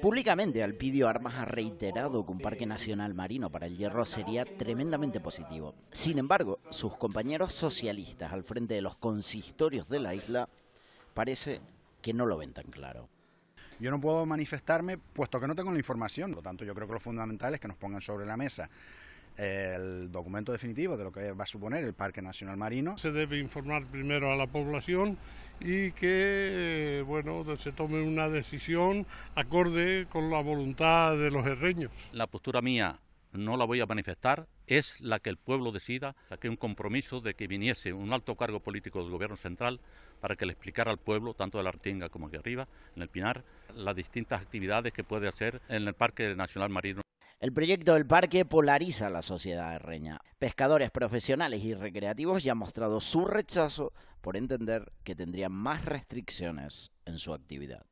Públicamente, Alpidio Armas ha reiterado que un parque nacional marino para el hierro sería tremendamente positivo. Sin embargo, sus compañeros socialistas al frente de los consistorios de la isla parece que no lo ven tan claro. Yo no puedo manifestarme puesto que no tengo la información, por lo tanto yo creo que lo fundamental es que nos pongan sobre la mesa el documento definitivo de lo que va a suponer el Parque Nacional Marino. Se debe informar primero a la población y que eh, donde se tome una decisión acorde con la voluntad de los herreños. La postura mía no la voy a manifestar, es la que el pueblo decida. Saqué un compromiso de que viniese un alto cargo político del gobierno central para que le explicara al pueblo, tanto de la Artinga como aquí arriba, en el Pinar, las distintas actividades que puede hacer en el Parque Nacional Marino. El proyecto del parque polariza a la sociedad de Reña Pescadores profesionales y recreativos ya han mostrado su rechazo por entender que tendrían más restricciones en su actividad.